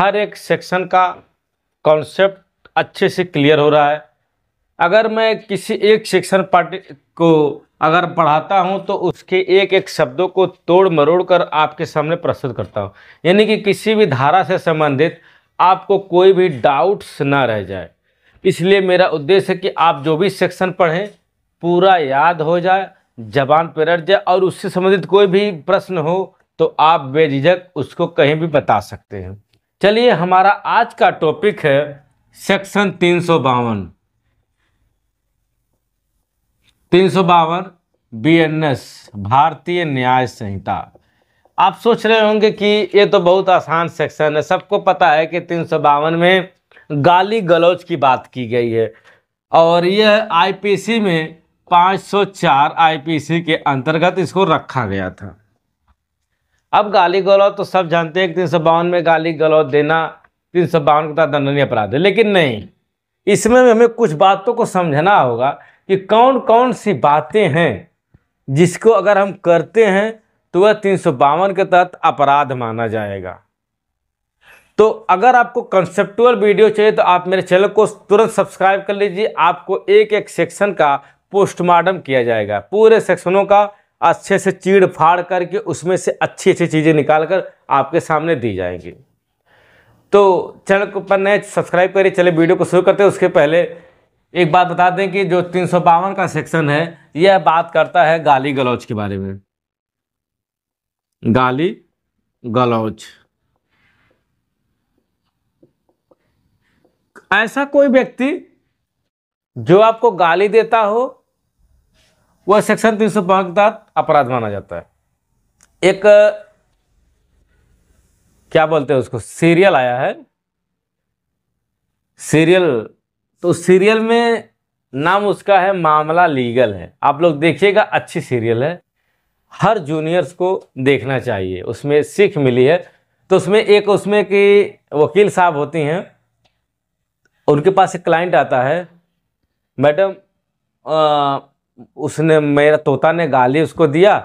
हर एक सेक्शन का कॉन्सेप्ट अच्छे से क्लियर हो रहा है अगर मैं किसी एक सेक्शन पार्टी को अगर पढ़ाता हूँ तो उसके एक एक शब्दों को तोड़ मरोड़ कर आपके सामने प्रस्तुत करता हूँ यानी कि किसी भी धारा से संबंधित आपको कोई भी डाउट्स ना रह जाए इसलिए मेरा उद्देश्य है कि आप जो भी सेक्शन पढ़ें पूरा याद हो जाए जबान पर रट जाए और उससे संबंधित कोई भी प्रश्न हो तो आप बेझिझक उसको कहीं भी बता सकते हैं चलिए हमारा आज का टॉपिक है सेक्शन तीन सौ बावन तीन सौ बावन बी एन एस भारतीय न्याय संहिता आप सोच रहे होंगे कि ये तो बहुत आसान सेक्शन है सबको पता है कि तीन सौ बावन में गाली गलौज की बात की गई है और यह आईपीसी में 504 आईपीसी के अंतर्गत इसको रखा गया था अब गाली गलौज तो सब जानते हैं कि तीन सौ बावन में गाली गलौज देना तीन सौ बावन के तहत दंडनीय अपराध है लेकिन नहीं इसमें हमें कुछ बातों को समझना होगा कि कौन कौन सी बातें हैं जिसको अगर हम करते हैं तो वह तीन सौ बावन के तहत अपराध माना जाएगा तो अगर आपको कंसेप्टुअल वीडियो चाहिए तो आप मेरे चैनल को तुरंत सब्सक्राइब कर लीजिए आपको एक एक सेक्शन का पोस्टमार्टम किया जाएगा पूरे सेक्शनों का अच्छे से चीड़ फाड़ करके उसमें से अच्छी अच्छी चीज़ें निकाल कर आपके सामने दी जाएंगी तो चैनल को पर नए सब्सक्राइब करिए चले वीडियो को शुरू करते हैं उसके पहले एक बात बता दें कि जो तीन का सेक्शन है यह बात करता है गाली गलौज के बारे में गाली गलौज ऐसा कोई व्यक्ति जो आपको गाली देता हो वह सेक्शन तीन सौ अपराध माना जाता है एक क्या बोलते हैं उसको सीरियल आया है सीरियल तो सीरियल में नाम उसका है मामला लीगल है आप लोग देखिएगा अच्छी सीरियल है हर जूनियर्स को देखना चाहिए उसमें सीख मिली है तो उसमें एक उसमें कि वकील साहब होती हैं उनके पास एक क्लाइंट आता है मैडम उसने मेरा तोता ने गाली उसको दिया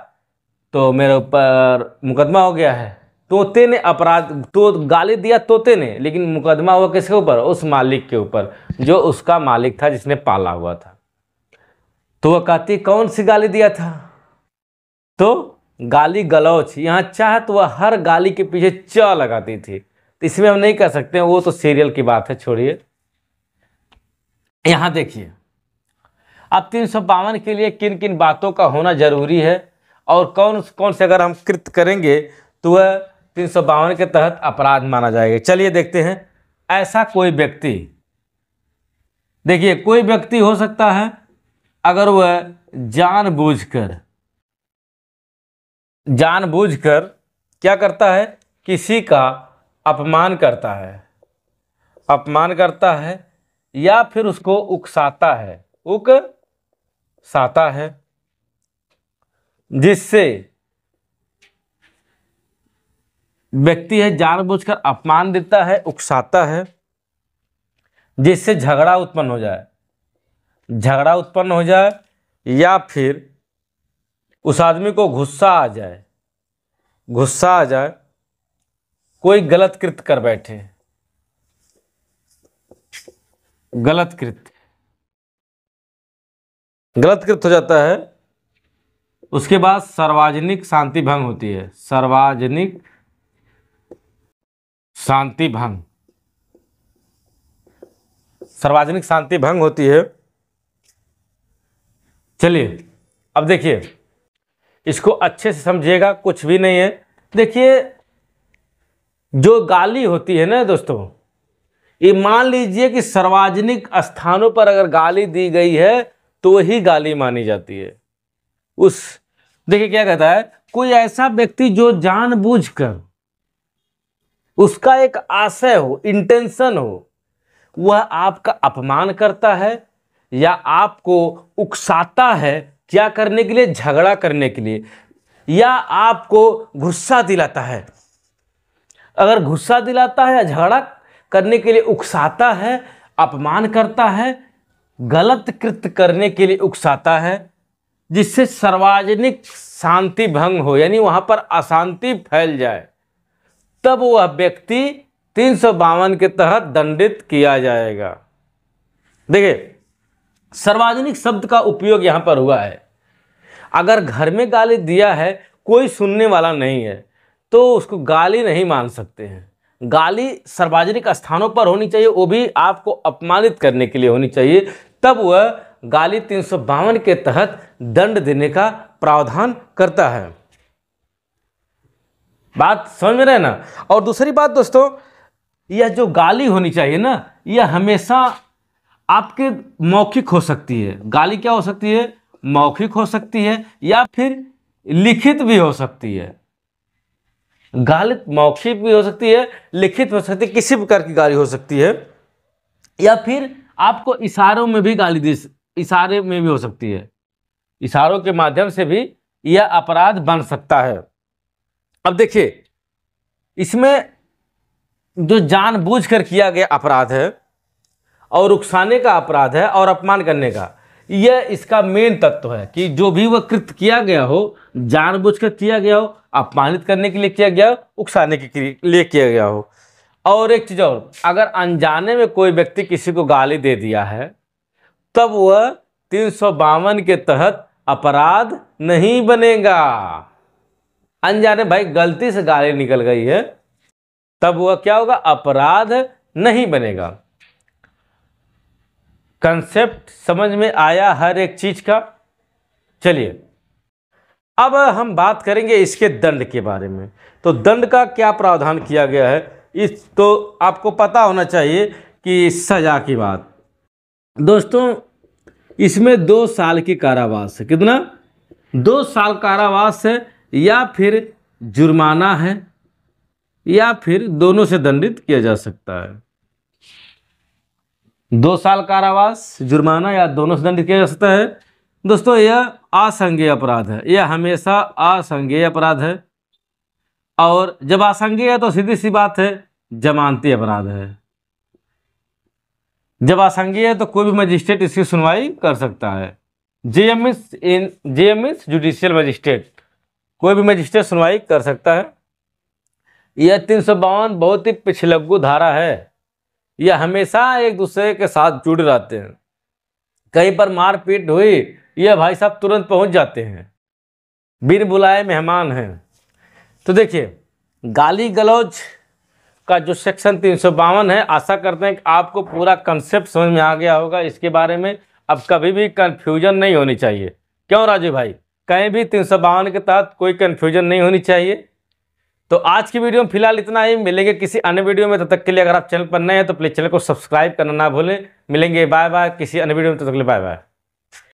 तो मेरे ऊपर मुकदमा हो गया है तोते ने अपराध तो गाली दिया तोते ने लेकिन मुकदमा हुआ किसके ऊपर उस मालिक के ऊपर जो उसका मालिक था जिसने पाला हुआ था तो वह कहती कौन सी गाली दिया था तो गाली गलौच यहाँ चाह तो वह हर गाली के पीछे च लगाती थी तो इसमें हम नहीं कह सकते वो तो सीरियल की बात है छोड़िए यहाँ देखिए अब तीन सौ बावन के लिए किन किन बातों का होना जरूरी है और कौन कौन से अगर हम कृत करेंगे तो वह तीन सौ बावन के तहत अपराध माना जाएगा चलिए देखते हैं ऐसा कोई व्यक्ति देखिए कोई व्यक्ति हो सकता है अगर वह जानबूझकर जानबूझकर क्या करता है किसी का अपमान करता है अपमान करता है या फिर उसको उकसाता है उक साता है जिससे व्यक्ति है जानबूझकर अपमान देता है उकसाता है जिससे झगड़ा उत्पन्न हो जाए झगड़ा उत्पन्न हो जाए या फिर उस आदमी को गुस्सा आ जाए गुस्सा आ जाए कोई गलत कृत्य कर बैठे गलत कृत्य गलतकृत हो जाता है उसके बाद सार्वजनिक शांति भंग होती है सार्वजनिक शांति भंग सार्वजनिक शांति भंग होती है चलिए अब देखिए इसको अच्छे से समझिएगा कुछ भी नहीं है देखिए जो गाली होती है ना दोस्तों ये मान लीजिए कि सार्वजनिक स्थानों पर अगर गाली दी गई है तो ही गाली मानी जाती है उस देखिए क्या कहता है कोई ऐसा व्यक्ति जो जानबूझकर उसका एक आशय हो इंटेंशन हो वह आपका अपमान करता है या आपको उकसाता है क्या करने के लिए झगड़ा करने के लिए या आपको गुस्सा दिलाता है अगर गुस्सा दिलाता है या झगड़ा करने के लिए उकसाता है अपमान करता है गलत कृत्य करने के लिए उकसाता है जिससे सार्वजनिक शांति भंग हो यानी वहां पर अशांति फैल जाए तब वह व्यक्ति तीन के तहत दंडित किया जाएगा देखिए सार्वजनिक शब्द का उपयोग यहाँ पर हुआ है अगर घर में गाली दिया है कोई सुनने वाला नहीं है तो उसको गाली नहीं मान सकते हैं गाली सार्वजनिक स्थानों पर होनी चाहिए वो भी आपको अपमानित करने के लिए होनी चाहिए तब वह गाली तीन के तहत दंड देने का प्रावधान करता है बात समझ रहे ना और दूसरी बात दोस्तों यह जो गाली होनी चाहिए ना यह हमेशा आपके मौखिक हो सकती है गाली क्या हो सकती है मौखिक हो सकती है या फिर लिखित भी हो सकती है गाली मौखिक भी हो सकती है लिखित हो सकती है किसी प्रकार की गाली हो सकती है या फिर आपको इशारों में भी गाली दी इशारे में भी हो सकती है इशारों के माध्यम से भी यह अपराध बन सकता है अब देखिए इसमें जो जानबूझकर किया गया अपराध है और उकसाने का अपराध है और अपमान करने का यह इसका मेन तत्व है कि जो भी वह कृत्य किया गया हो जानबूझकर किया गया हो अपमानित करने के लिए किया गया हो उकसाने के लिए किया गया हो और एक चीज़ और अगर अनजाने में कोई व्यक्ति किसी को गाली दे दिया है तब वह तीन के तहत अपराध नहीं बनेगा अनजाने भाई गलती से गाली निकल गई है तब वह क्या होगा अपराध नहीं बनेगा कंसेप्ट समझ में आया हर एक चीज का चलिए अब हम बात करेंगे इसके दंड के बारे में तो दंड का क्या प्रावधान किया गया है इस तो आपको पता होना चाहिए कि सज़ा की बात दोस्तों इसमें दो साल की कारावास है कितना दो साल कारावास है या फिर जुर्माना है या फिर दोनों से दंडित किया जा सकता है दो साल कारावास जुर्माना या दोनों से दंडित किया जा सकता है दोस्तों यह असंज्ञेय अपराध है यह हमेशा असंज्ञेय अपराध है और जब आसंगी है तो सीधी सी बात है जमानती अपराध है जब आसंगी है तो कोई भी मजिस्ट्रेट इसकी सुनवाई कर सकता है J M in J M judicial magistrate कोई भी मजिस्ट्रेट सुनवाई कर सकता है यह तीन सौ बावन बहुत ही पिछलगु धारा है यह हमेशा एक दूसरे के साथ जुड़ रहते हैं कहीं पर मारपीट हुई यह भाई साहब तुरंत पहुंच जाते हैं बिन बुलाए मेहमान हैं तो देखिए गाली गलौज का जो सेक्शन तीन है आशा करते हैं कि आपको पूरा कंसेप्ट समझ में आ गया होगा इसके बारे में अब कभी भी कन्फ्यूजन नहीं होनी चाहिए क्यों राजू भाई कहीं भी तीन के तहत कोई कन्फ्यूजन नहीं होनी चाहिए तो आज की वीडियो में फिलहाल इतना ही मिलेंगे किसी अन्य वीडियो में तब तो तक के लिए अगर आप चैनल पर नए हैं तो प्लीज़ चैनल को सब्सक्राइब करना ना भूलें मिलेंगे बाय बाय किसी अन्य वीडियो में तब तो तक के लिए बाय बाय